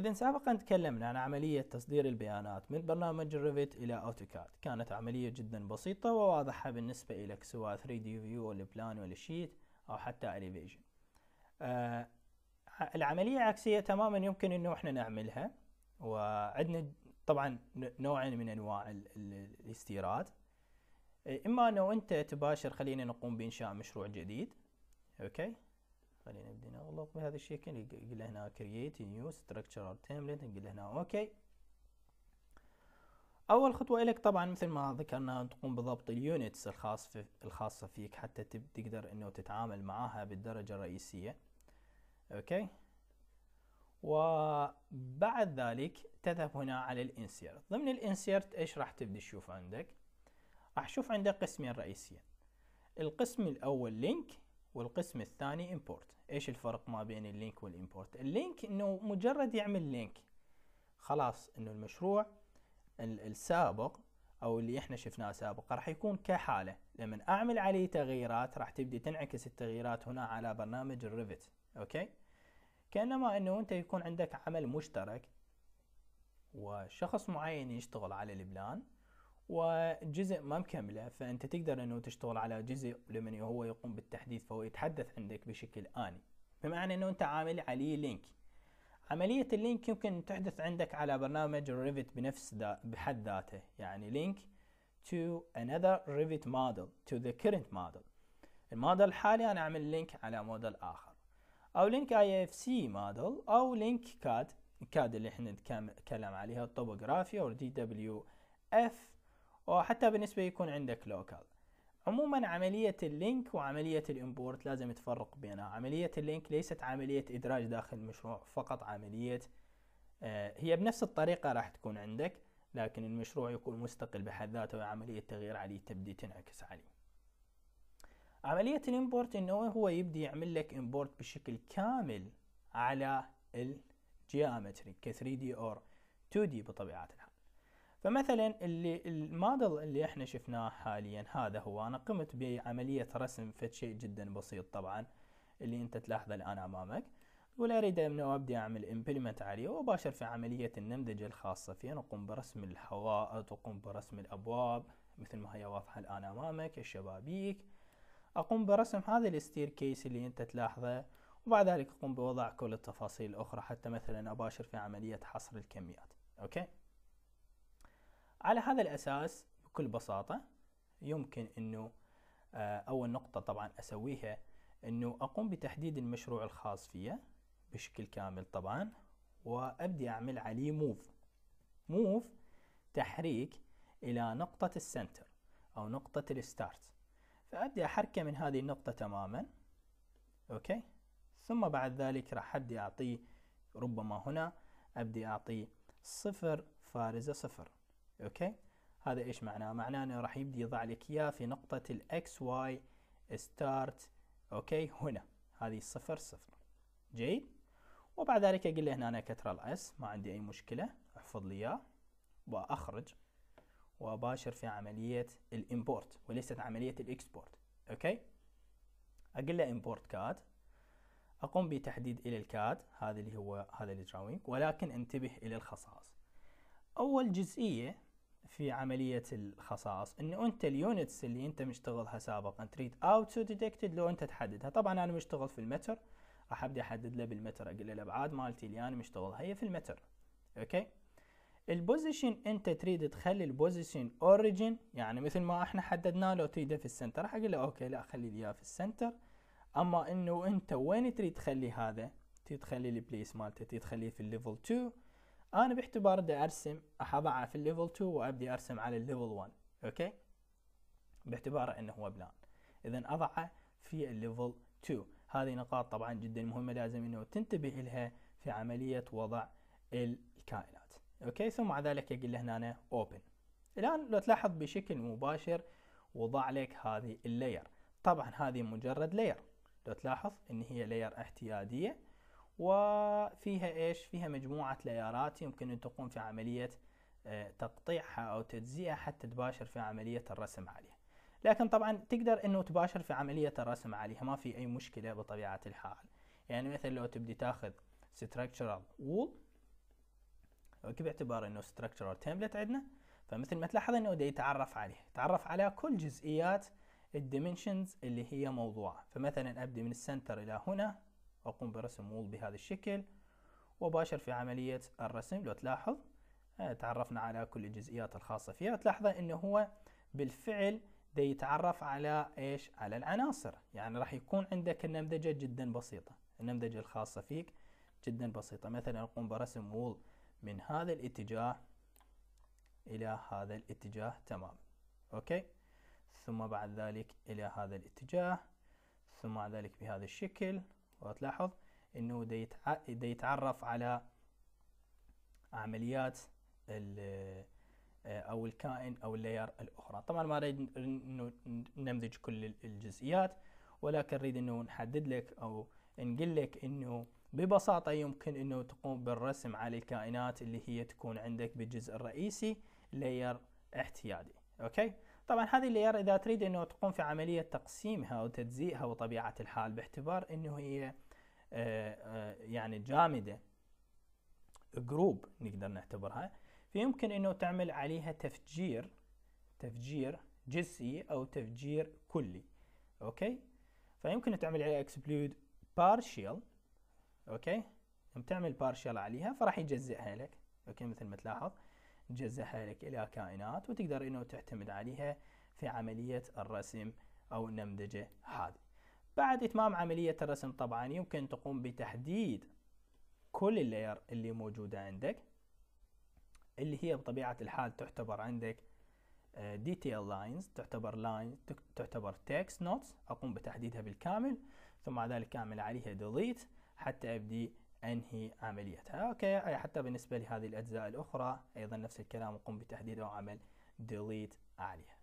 إذا سابقا تكلمنا عن عملية تصدير البيانات من برنامج ريفيت إلى أوتوكاد كانت عملية جدا بسيطة وواضحة بالنسبة لك سواء 3D View ولا بلان ولا شيت أو حتى أليفيجن آه العملية عكسية تماما يمكن أنه إحنا نعملها وعندنا طبعا نوعين من أنواع الاستيراد إما أنه أنت تباشر خلينا نقوم بإنشاء مشروع جديد أوكي خلينا نبدي هنا والله بهذا الشكل يقول له هنا كرييت نيو structural تمبلت نقول له هنا اوكي اول خطوه لك طبعا مثل ما ذكرنا تقوم بضبط اليونتس الخاص في الخاصه فيك حتى تقدر انه تتعامل معاها بالدرجه الرئيسيه اوكي وبعد ذلك تذهب هنا على الانسيرت ضمن الانسيرت ايش راح تبدي تشوف عندك راح تشوف عندك قسمين رئيسيين القسم الاول لينك والقسم الثاني امبورت ايش الفرق ما بين اللينك والامبورت اللينك انه مجرد يعمل لينك خلاص انه المشروع السابق او اللي احنا شفناه سابقا راح يكون كحاله لما اعمل عليه تغييرات راح تبدي تنعكس التغييرات هنا على برنامج الريفت اوكي كانما انه انت يكون عندك عمل مشترك وشخص معين يشتغل على البلان وجزء ما مكمله فانت تقدر انه تشتغل على جزء لمن هو يقوم بالتحديث فهو يتحدث عندك بشكل اني بمعنى انه انت عامل عليه لينك عملية اللينك يمكن تحدث عندك على برنامج الريفت بنفس بحد ذاته يعني لينك to another rivet model to the current model الموديل الحالي أنا أعمل لينك على موديل آخر أو لينك اي اف سي موديل أو لينك كاد كاد اللي احنا نتكلم عليها الطبوغرافيا أو دي دبليو اف أو حتى بالنسبة يكون عندك لوكال عموما عملية اللينك وعملية الامبورت لازم تفرق بينها عملية اللينك ليست عملية إدراج داخل المشروع فقط عملية آه، هي بنفس الطريقة راح تكون عندك لكن المشروع يكون مستقل بحد ذاته وعملية تغيير عليه تبدي تنعكس عليه عملية الامبورت انه هو يبدي يعمل لك امبورت بشكل كامل على الجيومتري ك 3 دي اور 2 دي بطبيعة الحال فمثلا اللي الموديل اللي احنا شفناه حاليا هذا هو انا قمت بعمليه رسم فد شيء جدا بسيط طبعا اللي انت تلاحظه الان امامك ولا اريد من ابدي اعمل امبلمنت عليه وباشر في عمليه النمذجه الخاصه فيه نقوم برسم الحوائط وقوم برسم الابواب مثل ما هي واضحه الان امامك الشبابيك اقوم برسم هذا الستير كيس اللي انت تلاحظه وبعد ذلك اقوم بوضع كل التفاصيل الاخرى حتى مثلا اباشر في عمليه حصر الكميات اوكي على هذا الأساس بكل بساطة يمكن أنه آه، أول نقطة طبعا أسويها أنه أقوم بتحديد المشروع الخاص فيه بشكل كامل طبعا وأبدي أعمل عليه موف موف تحريك إلى نقطة السنتر أو نقطة الستارت فأبدي أحركه من هذه النقطة تماما أوكي ثم بعد ذلك راح أبدي أعطيه ربما هنا أبدي أعطيه صفر فارزة صفر اوكي هذا ايش معناه معناه انه راح يبدي يضع لك اياه في نقطه الاكس واي ستارت اوكي هنا هذه صفر صفر جيد وبعد ذلك اقول له هنا أنا كترال اس ما عندي اي مشكله احفظ لي اياه واخرج واباشر في عمليه الامبورت وليست عمليه الاكسبورت اوكي اقول له امبورت كاد اقوم بتحديد الى الكاد هذا اللي هو هذا الدراوينج ولكن انتبه الى الخصائص اول جزئيه في عملية الخصائص انه انت اليونتس اللي انت مشتغلها سابقا تريد اوت تو ديتكتد لو انت تحددها طبعا انا مشتغل في المتر راح ابدا احدد له بالمتر اقول له الابعاد مالتي اللي انا مشتغلها هي في المتر اوكي البوزيشن انت تريد تخلي البوزيشن اوريجن يعني مثل ما احنا حددناه لو تريده في السنتر راح اقول له اوكي لا خلي لي اياه في السنتر اما انه انت وين تريد تخلي هذا تريد تخلي البليس مالته تريد تخليه في الليفل 2 انا باعتبار بدي ارسم اضعه في الليفل 2 وابدي ارسم على الليفل 1 اوكي باعتباره انه هو بلان اذا اضعه في الليفل 2 هذه نقاط طبعا جدا مهمه لازم انه تنتبه لها في عمليه وضع الكائنات اوكي ثم مع ذلك اقول له هنا اوبن الان لو تلاحظ بشكل مباشر وضع لك هذه اللاير طبعا هذه مجرد لاير لو تلاحظ ان هي لاير احتياديه وفيها ايش فيها مجموعة ليارات يمكن ان تقوم في عملية آه، تقطيعها او تجزيئها حتى تباشر في عملية الرسم عليها لكن طبعا تقدر انه تباشر في عملية الرسم عليها ما في اي مشكلة بطبيعة الحال يعني مثلا لو تبدي تاخذ structural wool باعتبار انه structural template عندنا فمثل ما تلاحظ انه دا يتعرف عليه يتعرف على كل جزئيات الديمنشنز اللي هي موضوعة فمثلا ابدي من السنتر الى هنا أقوم برسم وول بهذا الشكل وباشر في عملية الرسم لو تلاحظ آه، تعرفنا على كل الجزئيات الخاصة فيها تلاحظ أنه هو بالفعل ده يتعرف على إيش على العناصر يعني راح يكون عندك النمذجة جدا بسيطة النمذجة الخاصة فيك جدا بسيطة مثلا أقوم برسم وول من هذا الاتجاه إلى هذا الاتجاه تمام أوكي ثم بعد ذلك إلى هذا الاتجاه ثم بعد ذلك بهذا الشكل وتلاحظ انه ده يتعرف على عمليات آه، او الكائن او اللاير الاخرى طبعا ما نريد انه نمزج كل الجزئيات ولكن نريد انه نحدد لك او نقول لك انه ببساطة يمكن انه تقوم بالرسم على الكائنات اللي هي تكون عندك بالجزء الرئيسي لاير احتيادي اوكي طبعا هذه اللاير اذا تريد انه تقوم في عمليه تقسيمها وتجزيئها وطبيعه الحال باعتبار انه هي آه، آه، يعني جامده جروب نقدر نعتبرها فيمكن انه تعمل عليها تفجير تفجير جزئي او تفجير كلي اوكي فيمكن تعمل عليها اكسبلود بارشيال اوكي لما تعمل بارشيال عليها فراح يجزئها لك اوكي مثل ما تلاحظ جزها لك إلى كائنات وتقدر أنه تعتمد عليها في عملية الرسم أو النمذجة هذه بعد إتمام عملية الرسم طبعا يمكن تقوم بتحديد كل اللاير اللي موجودة عندك اللي هي بطبيعة الحال تعتبر عندك ديتيل آه، لاينز تعتبر لاين تعتبر تكست نوتس اقوم بتحديدها بالكامل ثم بعد ذلك اعمل عليها ديليت حتى ابدي أنهي عمليتها أوكي أي حتى بالنسبة لهذه الأجزاء الأخرى أيضا نفس الكلام أقوم بتحديدها وعمل delete عليها